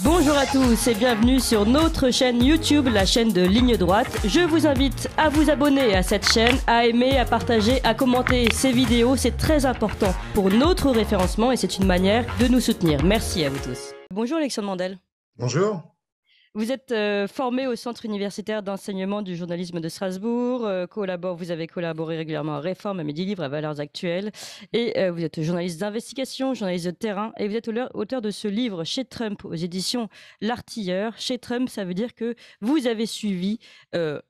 Bonjour à tous et bienvenue sur notre chaîne YouTube, la chaîne de Ligne Droite. Je vous invite à vous abonner à cette chaîne, à aimer, à partager, à commenter ces vidéos. C'est très important pour notre référencement et c'est une manière de nous soutenir. Merci à vous tous. Bonjour Alexandre Mandel. Bonjour. Vous êtes euh, formé au Centre universitaire d'enseignement du journalisme de Strasbourg. Euh, vous avez collaboré régulièrement à Réforme, à Midi Livre, à Valeurs Actuelles. Et euh, vous êtes journaliste d'investigation, journaliste de terrain. Et vous êtes auteur de ce livre chez Trump aux éditions L'Artilleur. Chez Trump, ça veut dire que vous avez suivi,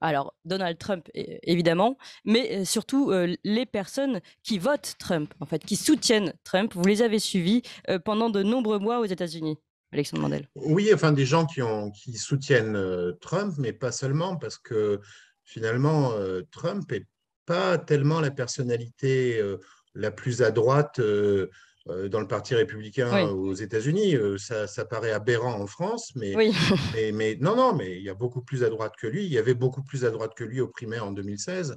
alors Donald Trump évidemment, mais surtout les personnes qui votent Trump, en fait, qui soutiennent Trump. Vous les avez suivis pendant de nombreux mois aux États-Unis. Alexandre Mandel Oui, enfin des gens qui, soutiennent euh, Trump, mais pas seulement, parce que finalement, euh, Trump n'est pas tellement la personnalité euh, la plus à droite dans le Parti républicain aux États-Unis. Ça, paraît aberrant en France, mais, mais, non, non, mais il y a beaucoup plus à droite que lui. Il y avait beaucoup plus à droite que lui au primaire en 2016.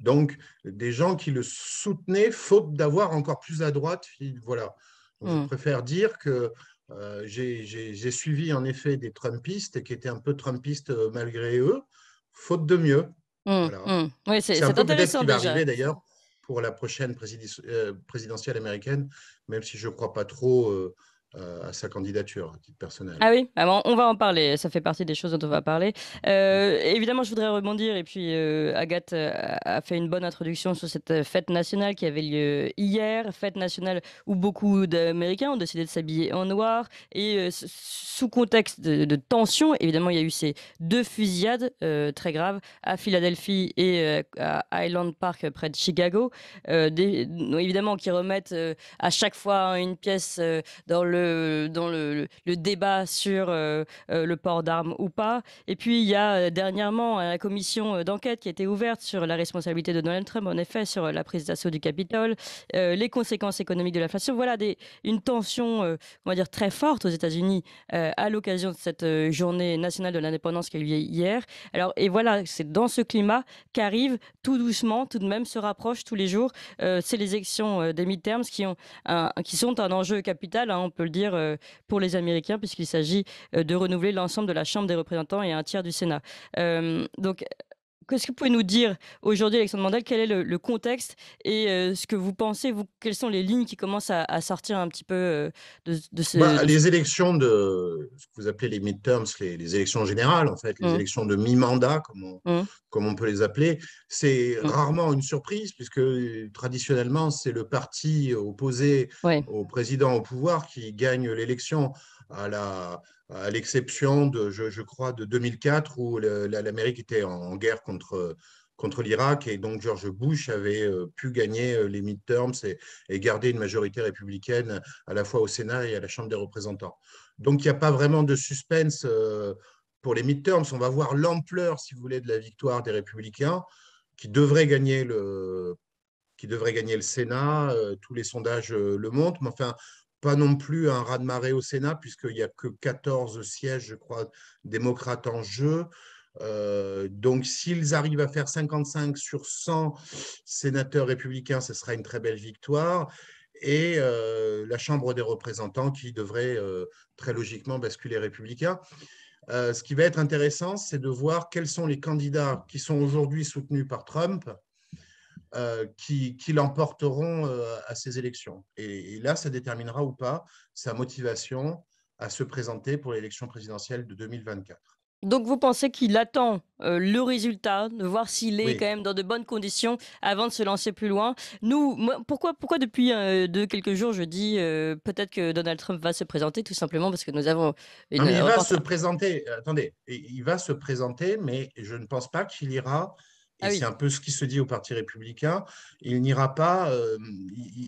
Donc, des gens qui le soutenaient, faute d'avoir encore plus à droite. Voilà. Je hmm. préfère dire que euh, j'ai suivi en effet des Trumpistes qui étaient un peu Trumpistes euh, malgré eux, faute de mieux. Mmh, mmh. Oui, c'est intéressant ce qui va arriver d'ailleurs pour la prochaine euh, présidentielle américaine, même si je ne crois pas trop euh, à sa candidature personnelle. titre personnel. Ah oui, ah on va en parler, ça fait partie des choses dont on va parler. Euh, évidemment, je voudrais rebondir, et puis euh, Agathe a fait une bonne introduction sur cette fête nationale qui avait lieu hier, fête nationale où beaucoup d'Américains ont décidé de s'habiller en noir, et sous contexte de, tension, évidemment, il y a eu ces deux fusillades très graves à Philadelphie et à Highland Park près de Chicago, évidemment qui remettent à chaque fois une pièce dans le dans le, débat sur euh, euh, le port d'armes ou pas. Et puis, il y a euh, dernièrement la commission d'enquête qui a été ouverte sur la responsabilité de Donald Trump, en effet, sur la prise d'assaut du Capitole, les conséquences économiques de l'inflation. Voilà des, une tension, on va dire, très forte aux États-Unis à l'occasion de cette journée nationale de l'indépendance qui a eu lieu hier. Alors, et voilà, c'est dans ce climat qu'arrive tout doucement, tout de même, se rapproche tous les jours C'est les élections des midterms qui, ont qui sont un enjeu capital. Hein, on peut le dire, euh, pour les Américains, puisqu'il s'agit euh, de renouveler l'ensemble de la Chambre des représentants et un tiers du Sénat. Euh, donc Qu'est-ce que vous pouvez nous dire aujourd'hui, Alexandre Mandel Quel est le, contexte et euh, ce que vous pensez vous, Quelles sont les lignes qui commencent à, sortir un petit peu euh, de, ces… Bah, les élections de ce que vous appelez les midterms, les, les élections générales, en fait, les mmh. élections de mi-mandat, mmh. comme, on peut les appeler, c'est mmh. rarement une surprise, puisque euh, traditionnellement, c'est le parti opposé au président au pouvoir qui gagne l'élection à à l'exception de, je, crois, de 2004 où l'Amérique était en guerre contre contre l'Irak et donc George Bush avait euh, pu gagner euh, les midterms et, et garder une majorité républicaine à la fois au Sénat et à la Chambre des représentants. Donc il n'y a pas vraiment de suspense euh, pour les midterms. On va voir l'ampleur, si vous voulez, de la victoire des républicains qui devraient gagner le qui devrait gagner le Sénat. tous les sondages le montrent. Mais enfin, pas non plus un raz-de-marée au Sénat, puisqu'il n'y a que 14 sièges, je crois, démocrates en jeu. Euh, donc, s'ils arrivent à faire 55 sur 100 sénateurs républicains, ce sera une très belle victoire. Et euh, la Chambre des représentants qui devrait euh, très logiquement basculer républicain. ce qui va être intéressant, c'est de voir quels sont les candidats qui sont aujourd'hui soutenus par Trump euh, qui, qui l'emporteront euh, à ces élections. Et, là, ça déterminera ou pas sa motivation à se présenter pour l'élection présidentielle de 2024. Donc vous pensez qu'il attend euh, le résultat, de voir s'il est quand même dans de bonnes conditions avant de se lancer plus loin. Nous, pourquoi, pourquoi depuis de quelques jours je dis peut-être que Donald Trump va se présenter tout simplement parce que nous avons une... il va se présenter, attendez, il va se présenter, mais je ne pense pas qu'il ira et ah c'est un peu ce qui se dit au Parti républicain. Il n'ira pas, euh,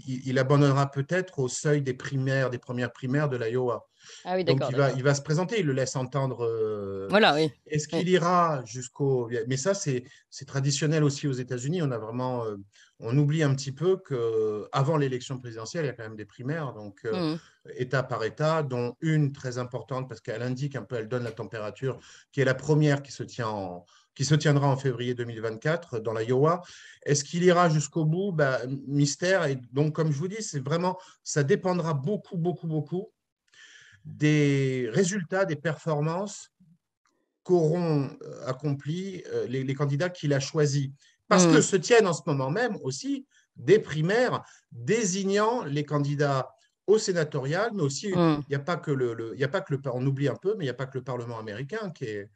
il, abandonnera peut-être au seuil des primaires, des premières primaires de l'Iowa. Ah donc il va, se présenter, il le laisse entendre. Euh, voilà, oui. Est-ce qu'il ira jusqu'au. Mais ça, c'est traditionnel aussi aux États-Unis. On a vraiment. Euh, on oublie un petit peu qu'avant l'élection présidentielle, il y a quand même des primaires, donc mmh. État par État, dont une très importante parce qu'elle indique un peu, elle donne la température, qui est la première qui se tient en, qui se tiendra en février 2024 dans l'Iowa. Est-ce qu'il ira jusqu'au bout ben, Mystère. Et donc, comme je vous dis, c'est vraiment, ça dépendra beaucoup, beaucoup, beaucoup des résultats, des performances qu'auront euh, accompli euh, les, candidats qu'il a choisis. Parce que mm. se tiennent en ce moment même aussi des primaires désignant les candidats au sénatorial, mais aussi, mm. il n'y a pas que le, y a pas que le, on oublie un peu, mais il n'y a pas que le Parlement américain qui est,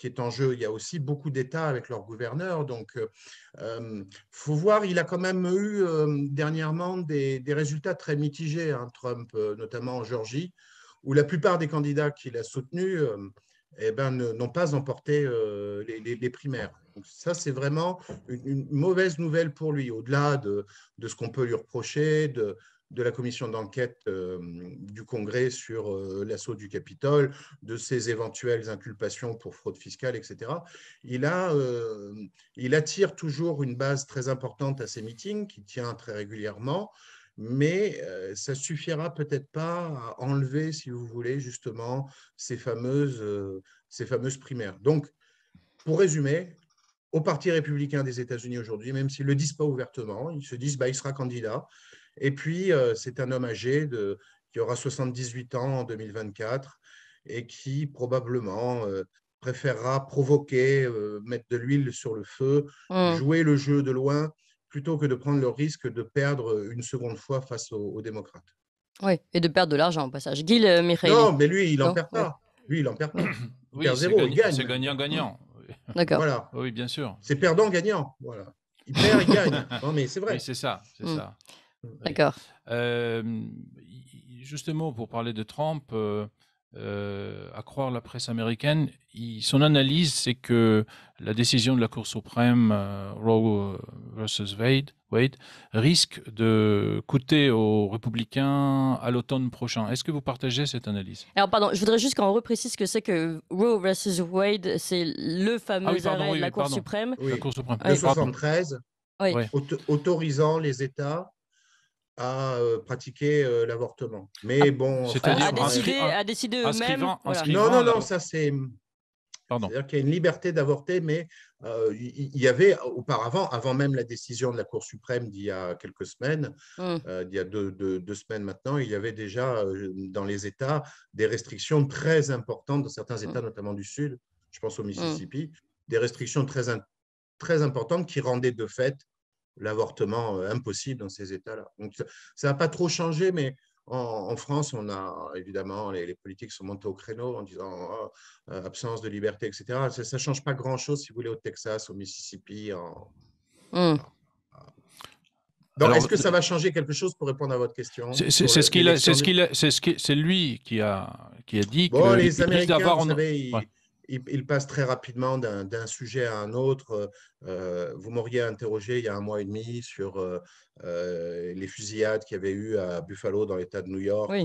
qui est en jeu. Il y a aussi beaucoup d'États avec leur gouverneur. Donc, euh, euh faut voir, il a quand même eu euh, dernièrement des, résultats très mitigés, hein, Trump, euh, notamment en Géorgie, où la plupart des candidats qu'il a soutenus eh ben, n'ont pas emporté les, primaires. ça, c'est vraiment une, mauvaise nouvelle pour lui, au-delà de, ce qu'on peut lui reprocher, de, de la commission d'enquête euh, du Congrès sur euh, l'assaut du Capitole, de ses éventuelles inculpations pour fraude fiscale, etc. Il, euh, il attire toujours une base très importante à ses meetings, qui tient très régulièrement, mais ça suffira peut-être pas à enlever, si vous voulez, justement ces fameuses, ces fameuses primaires. Donc, pour résumer, au Parti républicain des États-Unis aujourd'hui, même s'ils ne le disent pas ouvertement, ils se disent bah, il sera candidat. Et puis, euh, c'est un homme âgé de, qui aura 78 ans en 2024 et qui probablement euh, préférera provoquer, euh, mettre de l'huile sur le feu, mmh. jouer le jeu de loin, plutôt que de prendre le risque de perdre une seconde fois face aux, démocrates. Oui, et de perdre de l'argent au passage. Guil Non, mais lui, il n'en perd pas. Lui, il en perd pas. perd zéro, il gagne. C'est gagnant-gagnant. D'accord. Voilà. Oui, bien sûr. C'est perdant-gagnant. Voilà. Il perd, il gagne. Non, mais c'est vrai. Oui, c'est ça. C'est mmh. ça. D'accord. justement, pour parler de Trump, euh, euh, à croire la presse américaine, son analyse, c'est que la décision de la Cour suprême, euh, Roe versus Wade, risque de coûter aux républicains à l'automne prochain. Est-ce que vous partagez cette analyse Alors, pardon, je voudrais juste qu'on reprécise ce que c'est que Roe versus Wade, c'est le fameux ah arrêt de la Cour suprême. de 1973 73, autorisant les États à euh, pratiquer euh, l'avortement. Mais ah, bon, cest à décider, eux-mêmes. Non, non, non, ça c'est. Hum, c'est-à-dire qu'il y a une liberté d'avorter, mais euh, il y avait auparavant, avant même la décision de la Cour suprême d'il y a quelques semaines, hum. d'il il y a deux, semaines maintenant, il y avait déjà dans les États des restrictions très importantes, dans certains États, hum. notamment du Sud, je pense au Mississippi, des restrictions très, très importantes qui rendaient de fait l'avortement impossible dans ces États-là. Donc ça n'a pas trop changé, mais en, France, on a évidemment les, politiques sont montées au créneau en disant absence de liberté, etc. Ça ne change pas grand-chose si vous voulez au Texas, au Mississippi. En... est-ce que ça va changer quelque chose pour répondre à votre question C'est ce qu'il, ce c'est ce c'est lui qui a qui a dit que les Américains, vous savez, il, passe très rapidement d'un sujet à un autre. Euh, vous m'auriez interrogé il y a un mois et demi sur euh, euh, les fusillades qu'il y avait eu à Buffalo dans l'État de New York. Oui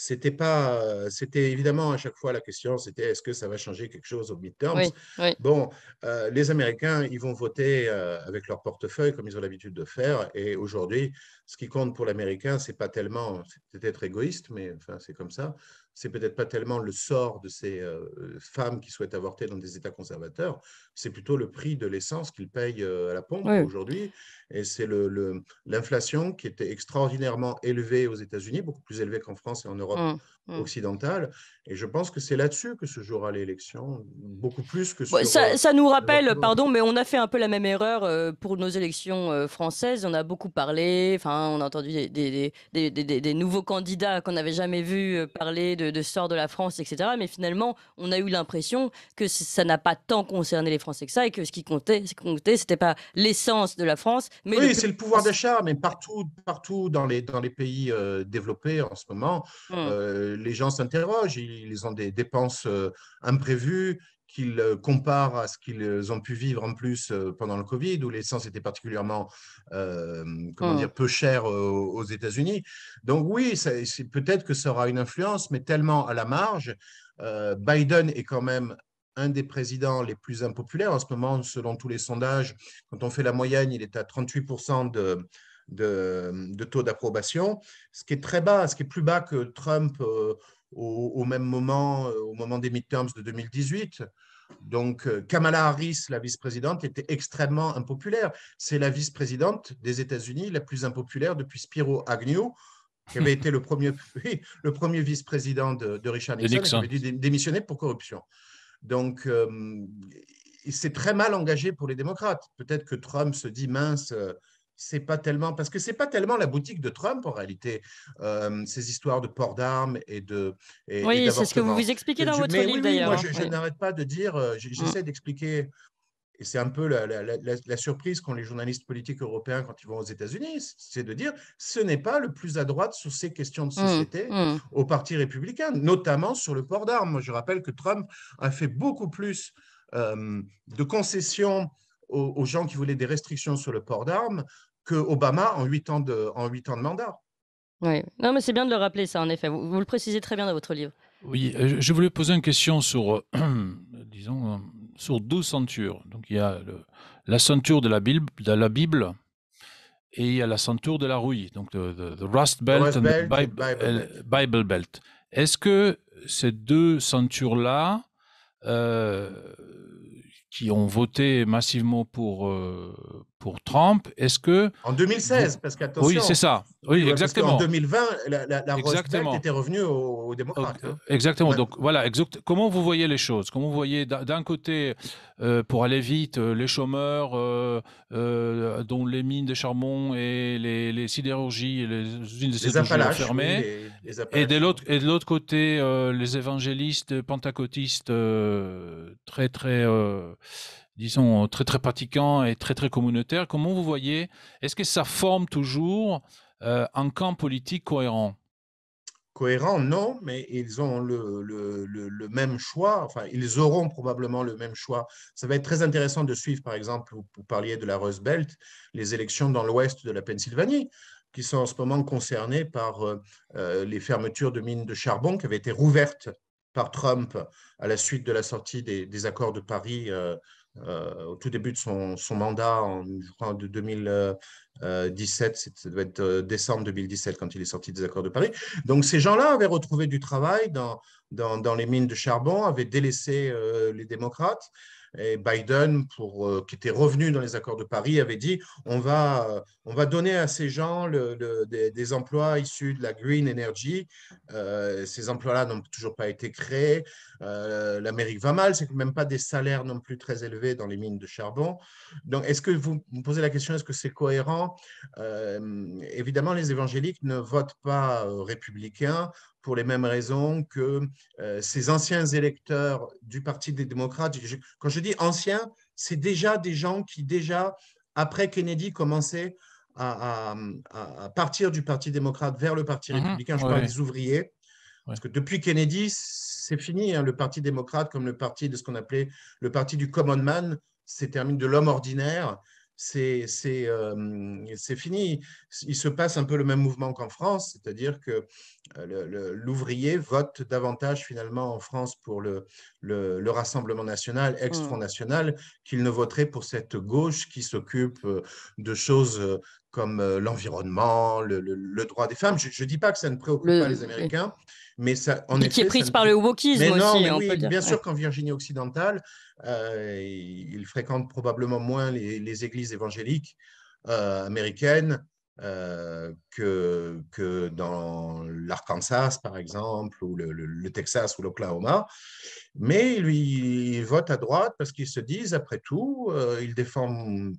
c'était pas, euh, c'était évidemment à chaque fois la question, c'était est-ce que ça va changer quelque chose au mid-term Bon, euh, les Américains, ils vont voter euh, avec leur portefeuille comme ils ont l'habitude de faire, et aujourd'hui, ce qui compte pour l'Américain, c'est pas tellement, c'est peut-être égoïste, mais enfin c'est comme ça, c'est peut-être pas tellement le sort de ces femmes qui souhaitent avorter dans des États conservateurs, c'est plutôt le prix de l'essence qu'ils payent à la pompe aujourd'hui, et c'est l'inflation le, qui était extraordinairement élevée aux États-Unis, beaucoup plus élevée qu'en France et en Europe Mmh, mmh. occidentale. Et je pense que c'est là-dessus que se jouera l'élection, beaucoup plus que Ça, ça nous euh, rappelle, pardon, mais on a fait un peu la même erreur euh, pour nos élections euh, françaises. On a beaucoup parlé, enfin, on a entendu des, des, des, des, des nouveaux candidats qu'on n'avait jamais vus parler de, de sort de la France, etc. Mais finalement, on a eu l'impression que ça n'a pas tant concerné les Français que ça et que ce qui comptait, ce qui comptait, c'était pas l'essence de la France, mais oui, c'est le pouvoir d'achat, mais partout, partout dans les dans les pays développés en ce moment, mmh. Mm. Euh, les gens s'interrogent, ils ont des dépenses euh, imprévues qu'ils euh, comparent à ce qu'ils ont pu vivre en plus pendant le Covid, où l'essence était particulièrement comment mm. dire, peu chère aux, États-Unis. Donc oui, peut-être que ça aura une influence, mais tellement à la marge. Biden est quand même un des présidents les plus impopulaires en ce moment, selon tous les sondages. Quand on fait la moyenne, il est à 38% de, de, taux d'approbation, ce qui est très bas, ce qui est plus bas que Trump euh, au, même moment, euh, au moment des midterms de 2018. Donc, euh, Kamala Harris, la vice-présidente, était extrêmement impopulaire. C'est la vice-présidente des États-Unis la plus impopulaire depuis Spiro Agnew, qui avait été le premier, le premier vice-président de, Richard Nixon, qui avait dû démissionner pour corruption. Donc, c'est très mal engagé pour les démocrates. Peut-être que Trump se dit mince, c'est pas tellement parce que c'est pas tellement la boutique de Trump en réalité euh, ces histoires de port d'armes et de oui c'est ce que vous vous expliquez dans votre livre d'ailleurs je, n'arrête pas de dire euh, mm. j'essaie d'expliquer et c'est un peu la, surprise qu'ont les journalistes politiques européens quand ils vont aux États-Unis, c'est de dire ce n'est pas le plus à droite sur ces questions de mm. société mm. au Parti républicain, notamment sur le port d'armes. Je rappelle que Trump a fait beaucoup plus euh, de concessions aux, gens qui voulaient des restrictions sur le port d'armes Obama en huit ans de, en 8 ans de mandat. Oui, non, mais c'est bien de le rappeler, ça, en effet. Vous, vous, le précisez très bien dans votre livre. Oui, euh, je voulais poser une question sur, euh, disons, euh, sur deux ceintures. Donc, il y a la ceinture de la, Bible, de la Bible et il y a la ceinture de la rouille, donc the, Rust Belt and Bible, Belt. Est-ce que ces deux ceintures-là, qui ont voté massivement pour, pour Trump, est-ce que... En 2016, parce qu'attention... Oui, c'est ça. Oui, exactement. En 2020, la, la, exactement. était revenue aux, démocrates. Hein. Exactement. Donc voilà, exact, comment vous voyez les choses Comment vous voyez d'un côté, euh, pour aller vite, euh, les chômeurs, euh, dont les mines de charbon et les, sidérurgies les usines de sidérurgie fermées, et, de l'autre côté, les évangélistes pentecôtistes très, très disons, très très et très très communautaire. Comment vous voyez, est-ce que ça forme toujours euh, un camp politique cohérent Cohérent, non, mais ils ont le, le, le, même choix, enfin, ils auront probablement le même choix. Ça va être très intéressant de suivre, par exemple, vous, parliez de la Roosevelt, les élections dans l'ouest de la Pennsylvanie qui sont en ce moment concernées par euh, euh, les fermetures de mines de charbon qui avaient été rouvertes par Trump à la suite de la sortie des, accords de Paris euh, au tout début de son, mandat, en, je crois, de 2017, euh, ça doit être euh, décembre 2017 quand il est sorti des accords de Paris. Donc ces gens-là avaient retrouvé du travail dans, les mines de charbon, avaient délaissé les démocrates. Et Biden, pour, euh, qui était revenu dans les accords de Paris, avait dit on va, on va donner à ces gens des, emplois issus de la green energy. Euh, ces emplois-là n'ont toujours pas été créés. Euh, L'Amérique va mal, c'est même pas des salaires non plus très élevés dans les mines de charbon. Donc, est-ce que vous me posez la question est-ce que c'est cohérent Évidemment, les évangéliques ne votent pas républicains pour les mêmes raisons que euh, ces anciens électeurs du Parti des démocrates. quand je dis anciens, c'est déjà des gens qui, déjà, après Kennedy, commençaient à, partir du Parti démocrate vers le Parti mhm. républicain. Je parle des ouvriers. Parce que depuis Kennedy, c'est fini. Hein, le Parti démocrate, comme le parti de ce qu'on appelait le parti du common man, c'est terminé de l'homme ordinaire c'est fini. Il se passe un peu le même mouvement qu'en France, c'est-à-dire que l'ouvrier vote davantage finalement en France pour le, Rassemblement national, mmh. ex-Front national, qu'il ne voterait pour cette gauche qui s'occupe de choses comme l'environnement, le, droit des femmes. Je ne dis pas que ça ne préoccupe pas les Américains. Mais ça, en qui est prise par le wokisme aussi. bien sûr qu'en Virginie occidentale, euh, il fréquente probablement moins les, églises évangéliques euh, américaines euh, que, que dans l'Arkansas, par exemple, ou le, le Texas ou l'Oklahoma. Mais lui, il vote à droite parce qu'ils se disent, après tout, euh,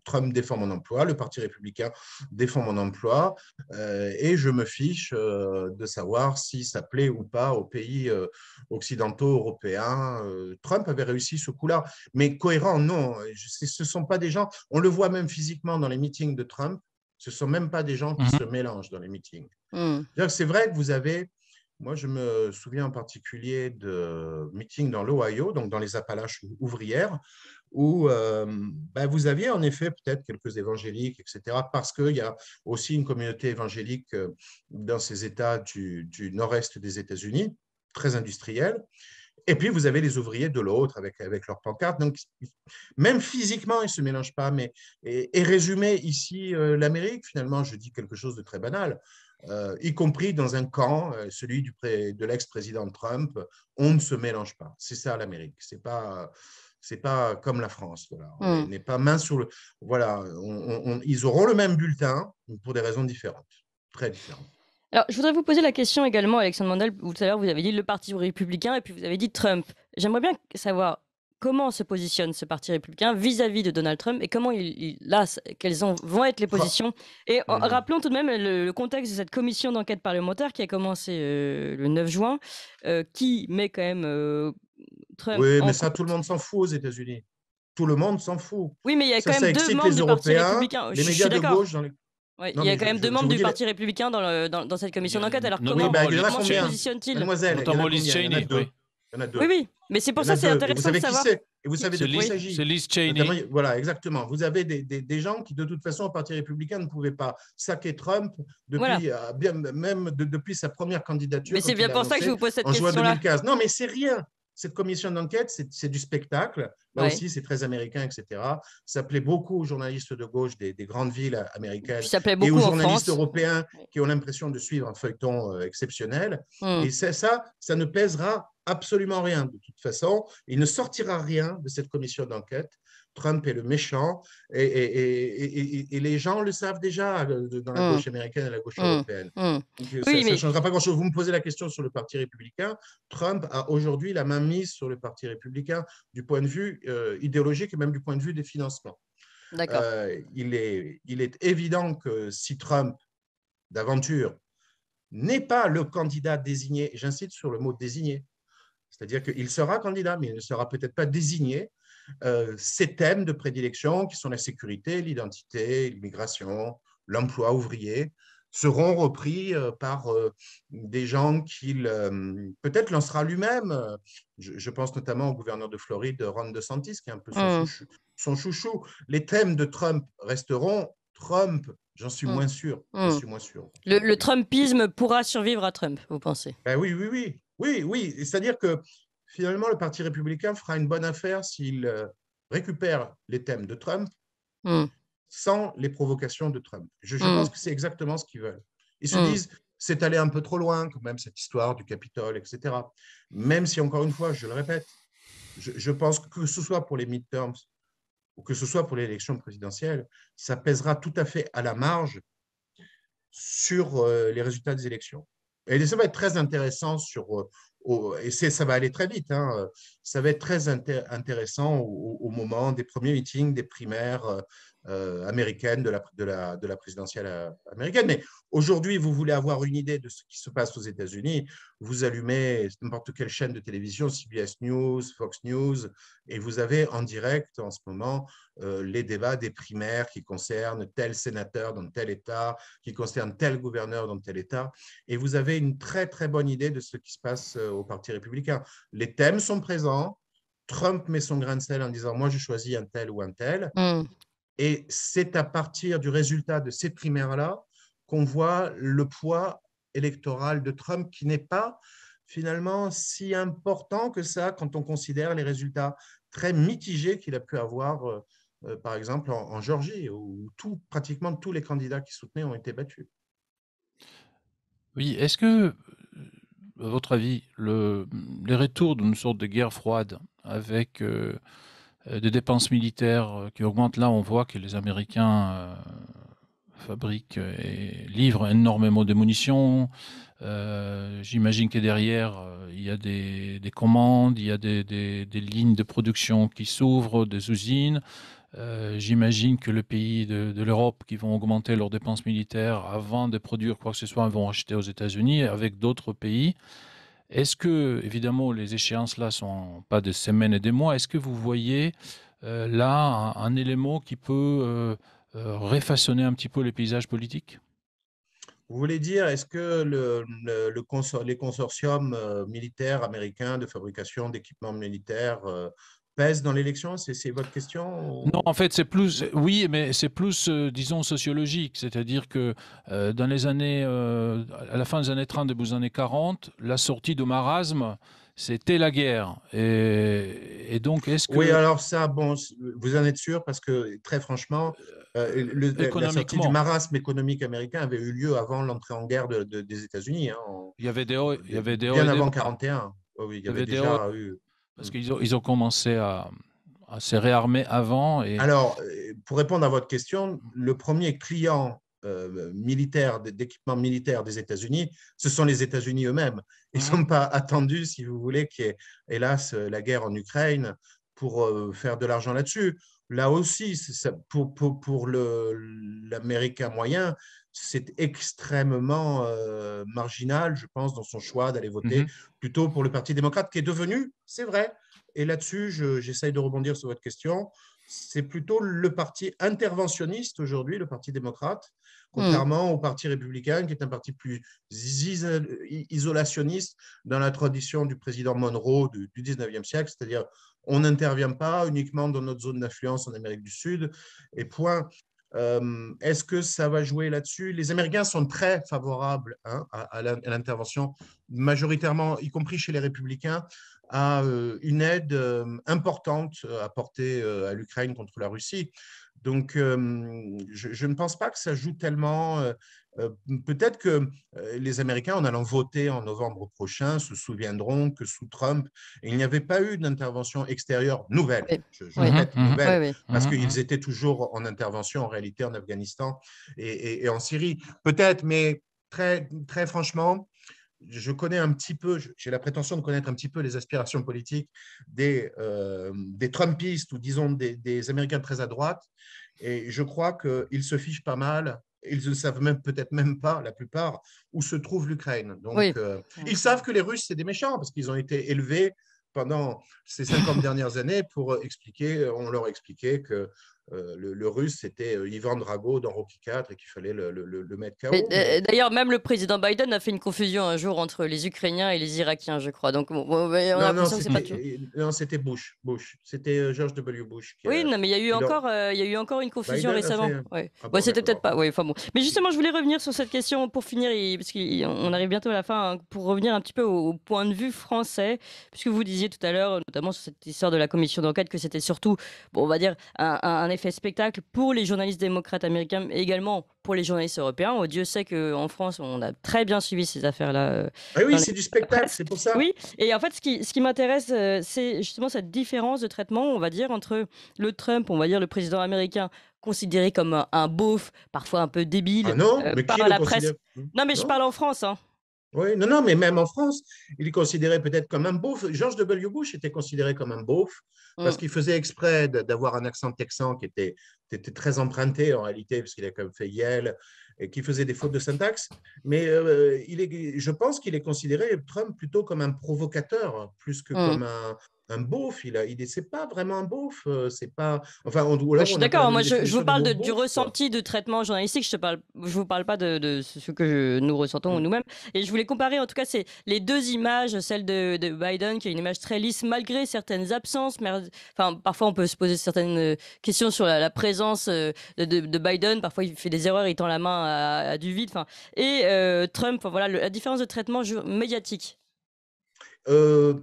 Trump défend mon emploi, le Parti républicain défend mon emploi, euh, et je me fiche euh, de savoir si ça plaît ou pas aux pays occidentaux européens. Trump avait réussi ce coup-là, mais cohérent, non. Ce ne sont pas des gens, on le voit même physiquement dans les meetings de Trump, ce ne sont même pas des gens qui mhm. se mélangent dans les meetings. Mm. C'est vrai que vous avez moi, je me souviens en particulier de meetings dans l'Ohio, donc dans les Appalaches ouvrières, où euh, ben, vous aviez en effet peut-être quelques évangéliques, etc., parce qu'il y a aussi une communauté évangélique euh, dans ces États du, nord-est des États-Unis, très industrielle. Et puis, vous avez les ouvriers de l'autre avec, avec leurs pancartes. Donc, même physiquement, ils ne se mélangent pas. Mais, et, résumé, ici euh, l'Amérique, finalement, je dis quelque chose de très banal. Euh, y compris dans un camp, euh, celui du de l'ex-président Trump. On ne se mélange pas. C'est ça l'Amérique. C'est pas c'est pas comme la France. Voilà. Hmm. n'est pas main sur le. Voilà, ils auront le même bulletin pour des raisons différentes, très différentes. Alors, je voudrais vous poser la question également, Alexandre Mandel. Tout à l'heure, vous avez dit le Parti républicain et puis vous avez dit Trump. J'aimerais bien savoir comment se positionne ce parti républicain vis-à-vis de Donald Trump et comment il, là, quelles en vont être les positions. Et oh, mhm. rappelons tout de même le, contexte de cette commission d'enquête parlementaire qui a commencé euh, le 9 juin, euh, qui met quand même euh, très. Oui, mais ça, tout le monde s'en fout aux États-Unis. Tout le monde s'en fout. Oui, mais il y a quand même deux membres du Parti républicain. médias de dans il y a quand même deux membres du Parti républicain dans, dans, cette commission d'enquête. Alors, comment se positionne-t-il oui, oui. Mais c'est pour ça que c'est intéressant de savoir. Et vous savez de qui il s'agit. C'est Liz Cheney. Voilà, exactement. Vous avez des, gens qui, de toute façon, au Parti républicain, ne pouvaient pas saquer Trump euh, bien, même depuis sa première candidature. Mais c'est bien pour ça que je vous pose cette question-là. Non, mais c'est rien cette commission d'enquête, c'est du spectacle. Là aussi, c'est très américain, etc. Ça plaît beaucoup aux journalistes de gauche des, grandes villes américaines et aux journalistes européens qui ont l'impression de suivre un feuilleton euh, exceptionnel. Hmm. Et Et ça, ça ne pèsera absolument rien de toute façon. Il ne sortira rien de cette commission d'enquête. Trump est le méchant et, les gens le savent déjà euh, dans la mm. gauche américaine et la gauche mm. européenne. Mm. Euh, ça ne changera pas grand-chose. Vous me posez la question sur le Parti républicain. Trump a aujourd'hui la main mise sur le Parti républicain du point de vue euh, idéologique et même du point de vue des financements. il, est, il est évident que si Trump, d'aventure, n'est pas le candidat désigné, j'insiste sur le mot désigné, c'est-à-dire qu'il sera candidat, mais il ne sera peut-être pas désigné euh, ces thèmes de prédilection, qui sont la sécurité, l'identité, l'immigration, l'emploi ouvrier, seront repris euh, par euh, des gens qu'il peut-être lancera lui-même. Je, pense notamment au gouverneur de Floride, Ron DeSantis, qui est un peu son, mm. chouchou, Les thèmes de Trump resteront. Trump, j'en suis, mm. moins sûr, mm. suis moins sûr. Le, Trumpisme pourra survivre à Trump, vous pensez ben Oui, oui, oui. Oui, oui. C'est-à-dire que finalement, le Parti républicain fera une bonne affaire s'il euh, récupère les thèmes de Trump hmm. sans les provocations de Trump. Je, hmm. pense que c'est exactement ce qu'ils veulent. Ils se hmm. disent, c'est allé un peu trop loin quand même, cette histoire du Capitole, etc. Même si, encore une fois, je le répète, je, pense que, ce soit pour les midterms ou que ce soit pour l'élection présidentielle, ça pèsera tout à fait à la marge sur euh, les résultats des élections. Et ça va être très intéressant sur euh, et ça va aller très vite, hein. ça va être très intéressant au, moment des premiers meetings, des primaires, euh, euh, américaine, de la, de, la, de la présidentielle euh, américaine. Mais aujourd'hui, vous voulez avoir une idée de ce qui se passe aux États-Unis, vous allumez n'importe quelle chaîne de télévision, CBS News, Fox News, et vous avez en direct en ce moment euh, les débats des primaires qui concernent tel sénateur dans tel État, qui concernent tel gouverneur dans tel État, et vous avez une très très bonne idée de ce qui se passe au Parti républicain. Les thèmes sont présents, Trump met son grain de sel en disant moi je choisis un tel ou un tel. Mm. Et c'est à partir du résultat de ces primaires-là qu'on voit le poids électoral de Trump qui n'est pas finalement si important que ça quand on considère les résultats très mitigés qu'il a pu avoir, euh, euh, par exemple, en, Géorgie, où pratiquement tous les candidats qui soutenaient ont été battus. Oui, est-ce que, à votre avis, le, les retours d'une sorte de guerre froide avec... Euh, euh, des dépenses militaires euh, qui augmentent. Là, on voit que les Américains euh, fabriquent et livrent énormément de munitions. J'imagine que derrière, il y a des, des commandes, il y a des, lignes de production qui s'ouvrent, des usines. J'imagine que les pays de, de l'Europe qui vont augmenter leurs dépenses militaires avant de produire quoi que ce soit, vont acheter aux États-Unis avec d'autres pays. Est-ce que, évidemment, les échéances là sont pas des semaines et des mois, est-ce que vous voyez euh, là un, élément qui peut euh, euh, refaçonner un petit peu les paysages politiques vous voulez dire, est-ce que les consortiums militaires américains de fabrication d'équipements militaires dans l'élection C'est votre question Non, en fait, c'est plus, oui, mais c'est plus, euh, disons, sociologique. C'est-à-dire que euh, dans les années, euh, à la fin des années 30, début des années 40, la sortie de marasme, c'était la guerre. Et, et donc, est-ce que... Oui, alors ça, bon, vous en êtes sûr, parce que très franchement, le, la sortie du marasme économique américain avait eu lieu avant l'entrée en guerre des États-Unis. Il y avait des il y avait des hauts. Bien avant 41. oui, il y, avait, avait déjà eu. Parce mm. qu'ils ont, commencé à, se réarmer avant. Et... Alors, euh, pour répondre à votre question, le premier client euh, militaire, d'équipement militaire des États-Unis, ce sont les États-Unis eux-mêmes. Ils mm. n'ont sont pas attendus, si vous voulez, qu'il y ait, hélas, euh, la guerre en Ukraine pour faire de l'argent là-dessus. Là aussi, ça, pour, pour, le, l'Américain moyen, c'est extrêmement euh, marginal, je pense, dans son choix d'aller voter mhm. plutôt pour le Parti démocrate, qui est devenu, c'est vrai, et là-dessus, j'essaye de rebondir sur votre question, c'est plutôt le parti interventionniste aujourd'hui, le Parti démocrate, contrairement hmm. au Parti républicain, qui est un parti plus isolationniste dans la tradition du président Monroe du, du 19e siècle, c'est-à-dire on n'intervient pas uniquement dans notre zone d'influence en Amérique du Sud, et point. Euh, est-ce que ça va jouer là-dessus Les Américains sont très favorables hein, à, l'intervention, majoritairement, y compris chez les républicains, à euh, une aide euh, importante apportée à l'Ukraine contre la Russie. Donc, euh, je, ne pense pas que ça joue tellement. Euh, euh, peut-être que les Américains, en allant voter en novembre prochain, se souviendront que sous Trump, il n'y avait pas eu d'intervention extérieure nouvelle. Je, mhm. nouvelle, parce mhm. qu'ils mhm. étaient toujours en intervention en réalité en Afghanistan et, et en Syrie. Peut-être, mais très, très franchement, je connais un petit peu, j'ai la prétention de connaître un petit peu les aspirations politiques des, euh, Trumpistes ou disons des, Américains très à droite, et je crois qu'ils se fichent pas mal. Ils ne savent même peut-être même pas, la plupart, où se trouve l'Ukraine. Donc, euh, ils savent que les Russes, c'est des méchants parce qu'ils ont été élevés pendant ces 50 dernières années pour expliquer, on leur expliquait que euh, le, russe, c'était euh, Ivan Drago dans Rocky 4 et qu'il fallait le, mettre KO. Euh, d'ailleurs, même le président Biden a fait une confusion un jour entre les Ukrainiens et les Irakiens, je crois. Donc, on non, c'était, pas non, c'était Bush. Bush. C'était George W. Bush. oui, mais il y, a eu encore, il y a eu encore une confusion récemment. Ouais. c'était peut-être pas. Ouais, enfin bon. Mais justement, je voulais revenir sur cette question pour finir, parce qu'on arrive bientôt à la fin, hein, pour revenir un petit peu au, point de vue français, puisque vous disiez tout à l'heure, notamment sur cette histoire de la commission d'enquête, que c'était surtout, bon, on va dire, un, un, un fait spectacle pour les journalistes démocrates américains, mais également pour les journalistes européens. Oh, Dieu sait qu'en France, on a très bien suivi ces affaires-là. Euh, ah oui, c'est du spectacle, c'est pour ça. Oui, et en fait, ce qui, ce qui m'intéresse, euh, c'est justement cette différence de traitement, on va dire, entre le Trump, on va dire le président américain, considéré comme un, beauf, parfois un peu débile. Ah non, euh, par la presse. Mmh. Non, mais je parle en France. Hein. Oui, non, non, mais même en France, il est considéré peut-être comme un beauf. George W. Bush était considéré comme un beauf parce mm. qu'il faisait exprès d'avoir un accent texan qui était, très emprunté en réalité, parce qu'il a quand même fait Yale et qui faisait des fautes de syntaxe. Mais euh, il je pense qu'il est considéré, Trump, plutôt comme un provocateur, plus que mm. comme un, un beauf. c'est pas vraiment un beauf. Euh, c'est pas. Enfin, je d'accord. Moi, je, vous parle du ressenti de traitement journalistique. Je te parle, je vous parle pas de, ce que nous ressentons mm. nous-mêmes. Et je voulais comparer, en tout cas, c'est les deux images, celle de, Biden qui est une image très lisse malgré certaines absences. Mais, enfin, parfois, on peut se poser certaines euh, questions sur la, présence euh, de, Biden. Parfois, il fait des erreurs, il tend la main à, du vide. Enfin, et Trump. voilà, la différence de traitement médiatique. Euh,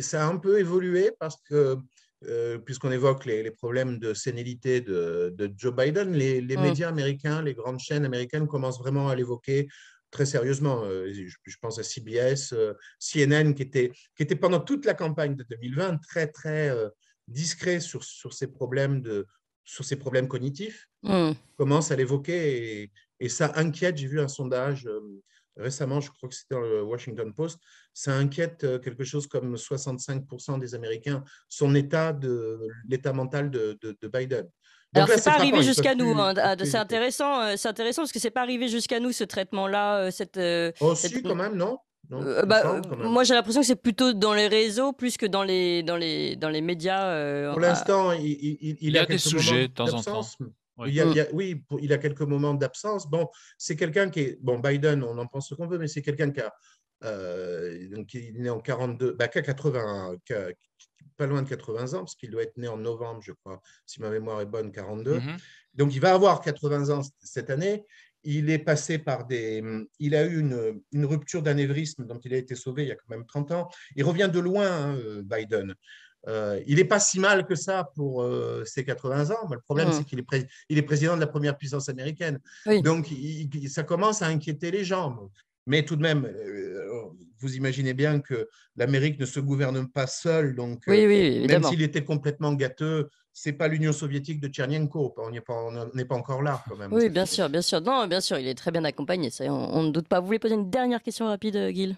ça a un peu évolué parce que euh, puisqu'on évoque les, problèmes de sénilité de, Joe Biden, les, mm. médias américains, les grandes chaînes américaines commencent vraiment à l'évoquer très sérieusement. Euh, je, pense à CBS, CNN, qui était, qui était pendant toute la campagne de 2020 très, très discret sur, sur, ces problèmes de, sur ces problèmes cognitifs, commencent commence à l'évoquer et, ça inquiète. J'ai vu un sondage récemment, je crois que c'était dans le Washington Post, ça inquiète euh, quelque chose comme 65% des Américains, son état, de, l'état mental de, Biden. Donc Alors, n'est pas arrivé jusqu'à nous. Hein, ah, c'est intéressant, euh, c'est intéressant parce que c'est pas arrivé jusqu'à nous ce traitement-là. Euh, cette, oh, quand même, non bah, moi, j'ai l'impression que c'est plutôt dans les réseaux plus que dans les, dans les, dans les médias. Pour l'instant, il, y a, a des sujets de temps en temps oui, il a quelques moments d'absence. Bon, c'est quelqu'un qui est. Bon, Biden, on en pense ce qu'on veut, mais c'est quelqu'un qui a. Euh, donc, il est né en 42, bah, pas loin de 80 ans, parce qu'il doit être né en novembre, je crois, si ma mémoire est bonne, 42. Mm-hmm. Donc, il va avoir 80 ans cette année. Il est passé par des. Il a eu une, rupture d'anévrisme dont il a été sauvé il y a quand même 30 ans. Il revient de loin, hein, euh, Biden. Euh, il n'est pas si mal que ça pour euh, ses 80 ans. le problème, hmm. c'est qu'il est, est, président de la première puissance américaine. Donc, ça commence à inquiéter les gens. Mais tout de même, euh, vous imaginez bien que l'Amérique ne se gouverne pas seule. Donc, même s'il était complètement gâteux, c'est pas l'Union soviétique de Tchernyenko. On n'est pas, encore là, quand même. Oui, bien sûr, bien sûr. Non, bien sûr, il est très bien accompagné. on, ne doute pas. Vous voulez poser une dernière question rapide, Gil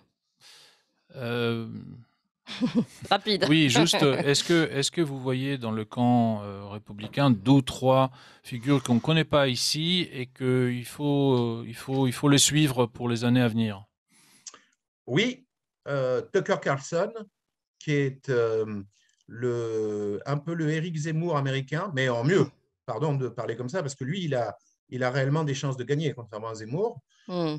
Rapide. Oui, juste, est-ce que, est que vous voyez dans le camp euh, républicain deux ou trois figures qu'on ne connaît pas ici et qu'il faut, il faut, il faut les suivre pour les années à venir Oui, euh, Tucker Carlson, qui est euh, le, un peu le Eric Zemmour américain, mais en mieux, pardon de parler comme ça, parce que lui, il a, il a réellement des chances de gagner, contrairement à Zemmour, hmm.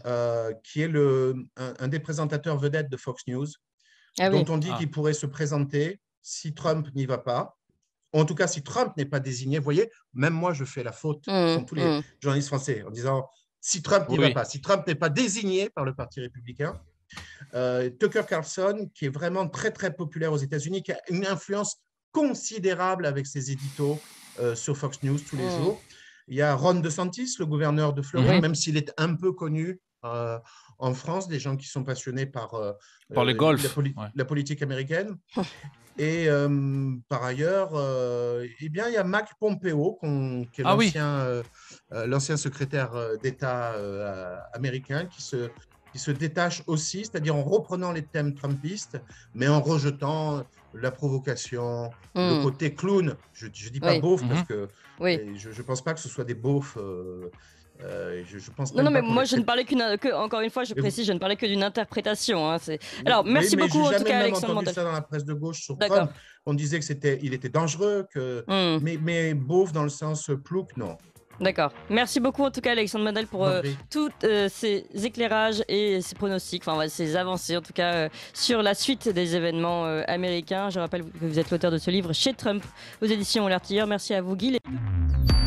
qui est le, un des présentateurs vedettes de Fox News ah dont on dit ah. qu'il pourrait se présenter si Trump n'y va pas. En tout cas, si Trump n'est pas désigné, vous voyez, même moi, je fais la faute mmh, tous les mmh. journalistes français en disant si Trump n'y va pas, si Trump n'est pas désigné par le Parti républicain. Euh, Tucker Carlson, qui est vraiment très très populaire aux États-Unis, qui a une influence considérable avec ses éditos euh, sur Fox News tous les mmh. jours. Il y a Ron DeSantis, le gouverneur de Floride, même s'il est un peu connu euh, en France, des gens qui sont passionnés par, euh, euh, golf. La, politique américaine. Et euh, par ailleurs, eh bien, il y a Mac Pompeo, ah l'ancien secrétaire d'État américain, qui se, se détache aussi, c'est-à-dire en reprenant les thèmes trumpistes, mais en rejetant la provocation, hmm. le côté clown. Je ne dis pas beauf, mhm. parce que je ne pense pas que ce soit des beaufs. Euh, je, pense non, mais moi, je ne parlais qu'une. encore une fois, je précise, je ne parlais que d'une interprétation. Hein, Alors, merci beaucoup, en tout cas, Alexandre entendu ça dans la presse de gauche sur Trump. On disait que c'était, il était dangereux, que, hmm. mais, mais dans le sens euh, plouc, non. D'accord. Merci beaucoup en tout cas Alexandre Mandel, pour euh, tous ces éclairages et ces pronostics, enfin ces avancées en tout cas sur la suite des événements américains. Je rappelle que vous êtes l'auteur de ce livre chez Trump aux éditions L'Artilleur. Merci à vous Guy.